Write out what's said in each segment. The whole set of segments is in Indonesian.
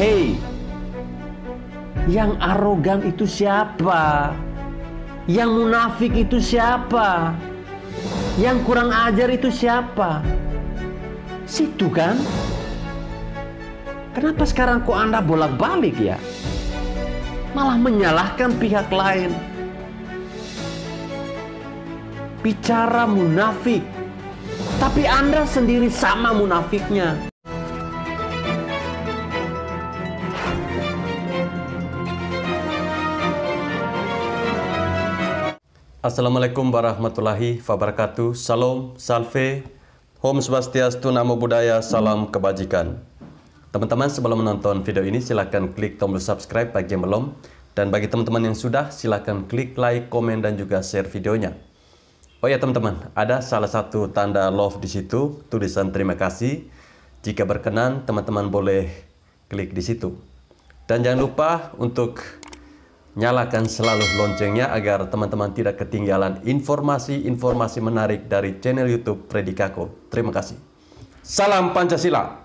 Hei, yang arogan itu siapa? Yang munafik itu siapa? Yang kurang ajar itu siapa? Situ kan? Kenapa sekarang kok Anda bolak-balik ya? Malah menyalahkan pihak lain. Bicara munafik, tapi Anda sendiri sama munafiknya. Assalamualaikum warahmatullahi wabarakatuh. Salam, salve, Om Swastiastu, Namo Buddhaya, Salam Kebajikan. Teman-teman, sebelum menonton video ini, silahkan klik tombol subscribe bagi yang belum. Dan bagi teman-teman yang sudah, silahkan klik like, komen, dan juga share videonya. Oh ya teman-teman, ada salah satu tanda love di situ, tulisan terima kasih. Jika berkenan, teman-teman boleh klik di situ. Dan jangan lupa untuk Nyalakan selalu loncengnya agar teman-teman tidak ketinggalan informasi-informasi menarik dari channel YouTube Predikako. Terima kasih. Salam Pancasila.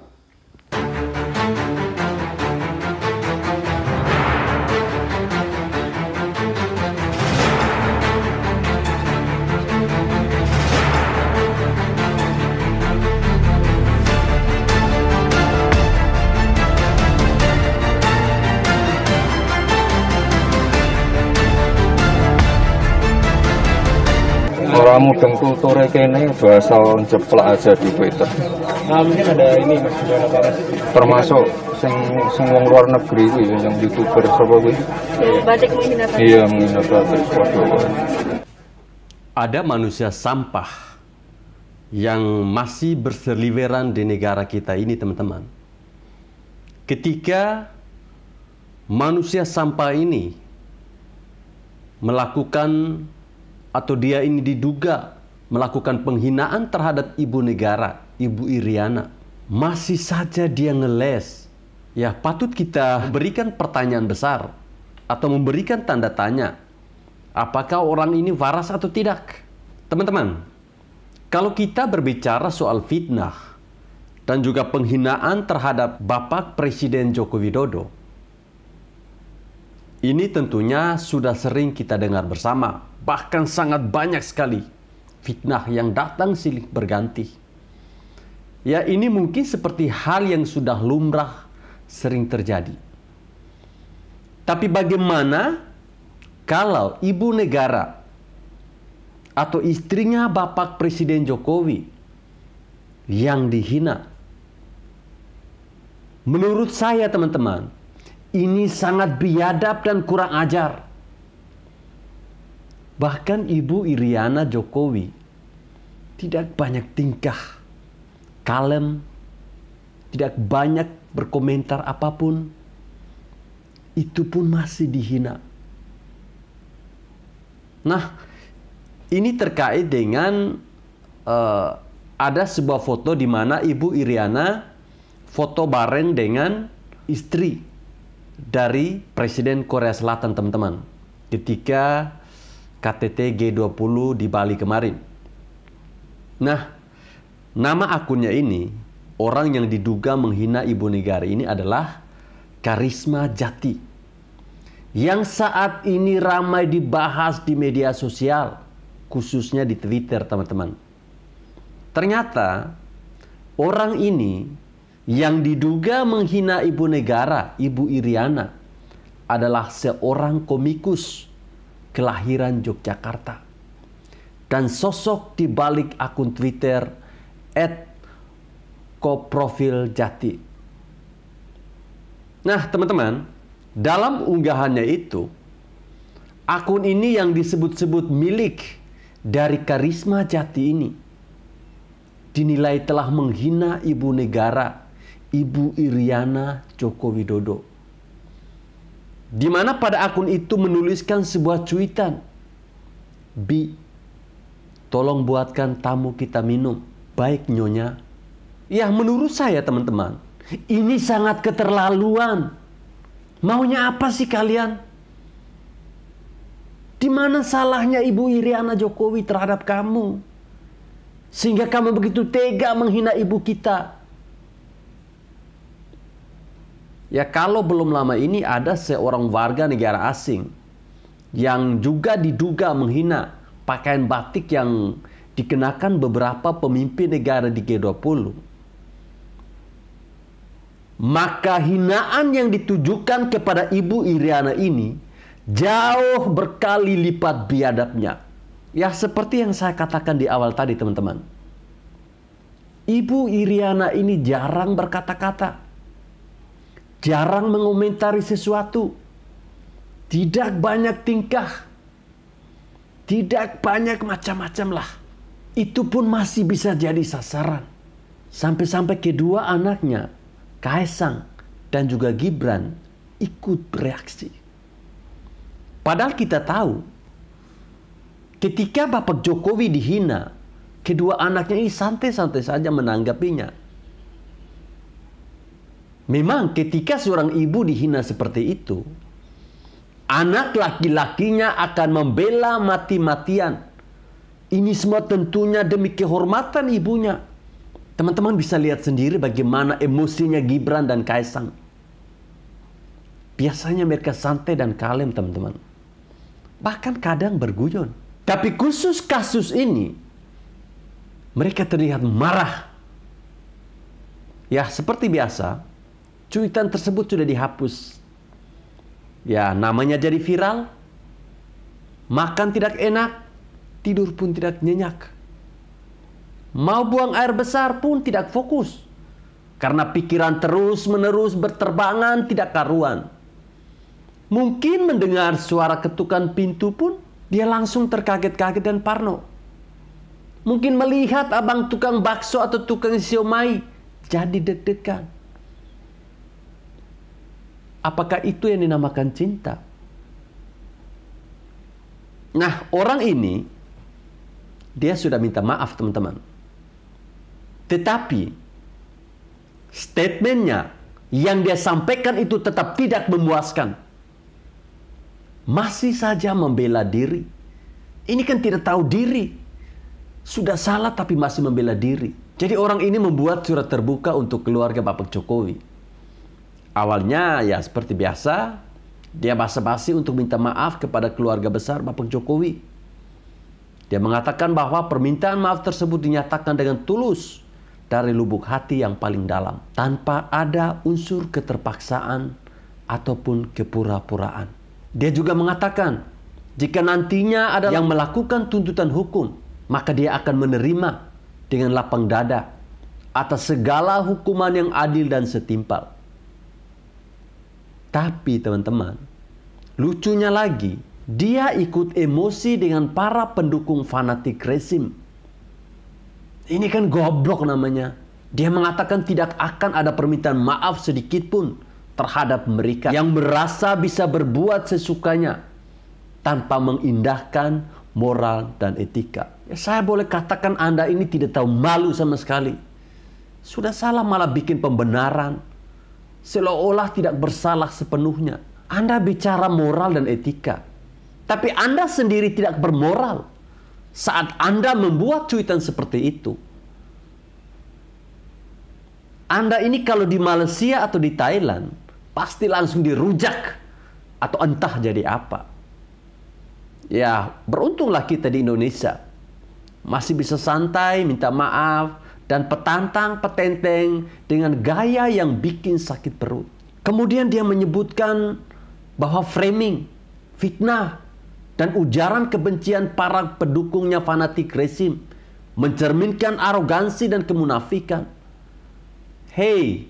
Kamu mudeng kulture kene bahasa jeplak aja di Twitter. Nah, mungkin ada ini Mas Termasuk sing sing wong luar negeri kuwi ya, yang YouTuber sapa kuwi? Batik menghina Iya, menghina batik. Ada manusia sampah yang masih berseliweran di negara kita ini, teman-teman. Ketika manusia sampah ini melakukan atau dia ini diduga melakukan penghinaan terhadap ibu negara, Ibu Iriana. Masih saja dia ngeles. Ya, patut kita berikan pertanyaan besar atau memberikan tanda tanya. Apakah orang ini waras atau tidak? Teman-teman, kalau kita berbicara soal fitnah dan juga penghinaan terhadap Bapak Presiden Joko Widodo, ini tentunya sudah sering kita dengar bersama, bahkan sangat banyak sekali fitnah yang datang silih berganti. Ya, ini mungkin seperti hal yang sudah lumrah sering terjadi. Tapi bagaimana kalau ibu negara atau istrinya Bapak Presiden Jokowi yang dihina? Menurut saya teman-teman, ini sangat biadab dan kurang ajar. Bahkan Ibu Iriana Jokowi tidak banyak tingkah, kalem, tidak banyak berkomentar apapun. Itu pun masih dihina. Nah, ini terkait dengan uh, ada sebuah foto di mana Ibu Iriana foto bareng dengan istri dari Presiden Korea Selatan, teman-teman, ketika KTT G20 di Bali kemarin. Nah, nama akunnya ini, orang yang diduga menghina ibu negara ini adalah Karisma Jati. Yang saat ini ramai dibahas di media sosial, khususnya di Twitter, teman-teman. Ternyata orang ini yang diduga menghina ibu negara, Ibu Iriana, adalah seorang komikus kelahiran Yogyakarta. Dan sosok di balik akun Twitter at Nah teman-teman, dalam unggahannya itu, akun ini yang disebut-sebut milik dari karisma jati ini dinilai telah menghina ibu negara Ibu Iriana Joko Widodo. Di mana pada akun itu menuliskan sebuah cuitan. Bi, tolong buatkan tamu kita minum. Baik nyonya. Ya menurut saya teman-teman, ini sangat keterlaluan. Maunya apa sih kalian? Di mana salahnya Ibu Iriana Jokowi terhadap kamu? Sehingga kamu begitu tega menghina ibu kita Ya kalau belum lama ini ada seorang warga negara asing yang juga diduga menghina pakaian batik yang dikenakan beberapa pemimpin negara di G20. Maka hinaan yang ditujukan kepada Ibu Iriana ini jauh berkali lipat biadabnya. Ya seperti yang saya katakan di awal tadi teman-teman. Ibu Iriana ini jarang berkata-kata jarang mengomentari sesuatu, tidak banyak tingkah, tidak banyak macam-macam lah. Itu pun masih bisa jadi sasaran. Sampai-sampai kedua anaknya, Kaisang dan juga Gibran, ikut bereaksi. Padahal kita tahu, ketika Bapak Jokowi dihina, kedua anaknya ini santai-santai saja menanggapinya Memang ketika seorang ibu dihina seperti itu, anak laki-lakinya akan membela mati-matian. Ini semua tentunya demi kehormatan ibunya. Teman-teman bisa lihat sendiri bagaimana emosinya Gibran dan Kaisang. Biasanya mereka santai dan kalem teman-teman. Bahkan kadang berguyon. Tapi khusus kasus ini, mereka terlihat marah. Ya seperti biasa, cuitan tersebut sudah dihapus. Ya, namanya jadi viral. Makan tidak enak, tidur pun tidak nyenyak. Mau buang air besar pun tidak fokus. Karena pikiran terus-menerus berterbangan tidak karuan. Mungkin mendengar suara ketukan pintu pun dia langsung terkaget-kaget dan parno. Mungkin melihat abang tukang bakso atau tukang siomay jadi deg-degan Apakah itu yang dinamakan cinta? Nah, orang ini dia sudah minta maaf, teman-teman. Tetapi statementnya yang dia sampaikan itu tetap tidak memuaskan. Masih saja membela diri. Ini kan tidak tahu diri. Sudah salah tapi masih membela diri. Jadi orang ini membuat surat terbuka untuk keluarga Bapak Jokowi. Awalnya ya seperti biasa, dia basa-basi untuk minta maaf kepada keluarga besar Bapak Jokowi. Dia mengatakan bahwa permintaan maaf tersebut dinyatakan dengan tulus dari lubuk hati yang paling dalam, tanpa ada unsur keterpaksaan ataupun kepura-puraan. Dia juga mengatakan, jika nantinya ada yang melakukan tuntutan hukum, maka dia akan menerima dengan lapang dada atas segala hukuman yang adil dan setimpal. Tapi teman-teman, lucunya lagi, dia ikut emosi dengan para pendukung fanatik rezim. Ini kan goblok namanya. Dia mengatakan tidak akan ada permintaan maaf sedikit pun terhadap mereka yang merasa bisa berbuat sesukanya tanpa mengindahkan moral dan etika. Ya, saya boleh katakan Anda ini tidak tahu malu sama sekali. Sudah salah malah bikin pembenaran seolah-olah tidak bersalah sepenuhnya. Anda bicara moral dan etika, tapi Anda sendiri tidak bermoral saat Anda membuat cuitan seperti itu. Anda ini kalau di Malaysia atau di Thailand pasti langsung dirujak atau entah jadi apa. Ya, beruntunglah kita di Indonesia. Masih bisa santai, minta maaf, dan petantang petenteng dengan gaya yang bikin sakit perut. Kemudian dia menyebutkan bahwa framing, fitnah, dan ujaran kebencian para pendukungnya fanatik rezim mencerminkan arogansi dan kemunafikan. Hei,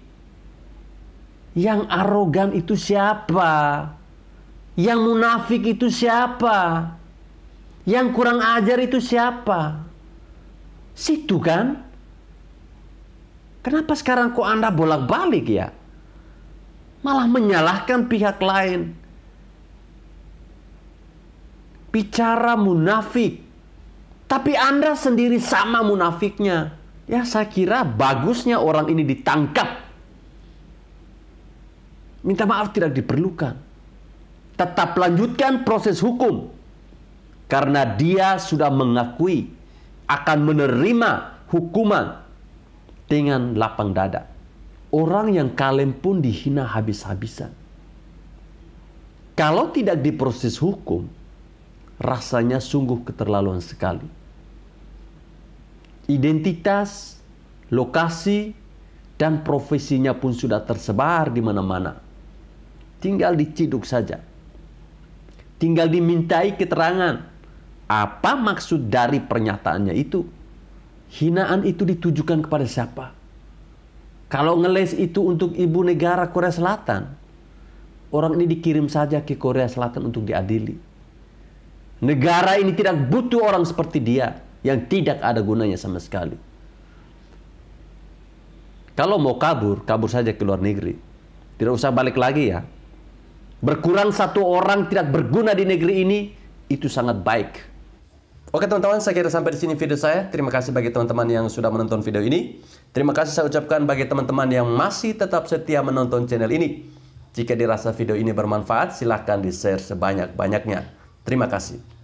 yang arogan itu siapa? Yang munafik itu siapa? Yang kurang ajar itu siapa? Situ kan? Kenapa sekarang kok Anda bolak-balik ya? Malah menyalahkan pihak lain. Bicara munafik. Tapi Anda sendiri sama munafiknya. Ya saya kira bagusnya orang ini ditangkap. Minta maaf tidak diperlukan. Tetap lanjutkan proses hukum. Karena dia sudah mengakui akan menerima hukuman dengan lapang dada. Orang yang kalem pun dihina habis-habisan. Kalau tidak diproses hukum, rasanya sungguh keterlaluan sekali. Identitas, lokasi, dan profesinya pun sudah tersebar di mana-mana. Tinggal diciduk saja. Tinggal dimintai keterangan. Apa maksud dari pernyataannya itu? Hinaan itu ditujukan kepada siapa? Kalau ngeles itu untuk ibu negara Korea Selatan, orang ini dikirim saja ke Korea Selatan untuk diadili. Negara ini tidak butuh orang seperti dia yang tidak ada gunanya sama sekali. Kalau mau kabur, kabur saja ke luar negeri. Tidak usah balik lagi ya. Berkurang satu orang tidak berguna di negeri ini, itu sangat baik Oke teman-teman, saya kira sampai di sini video saya. Terima kasih bagi teman-teman yang sudah menonton video ini. Terima kasih saya ucapkan bagi teman-teman yang masih tetap setia menonton channel ini. Jika dirasa video ini bermanfaat, silahkan di-share sebanyak-banyaknya. Terima kasih.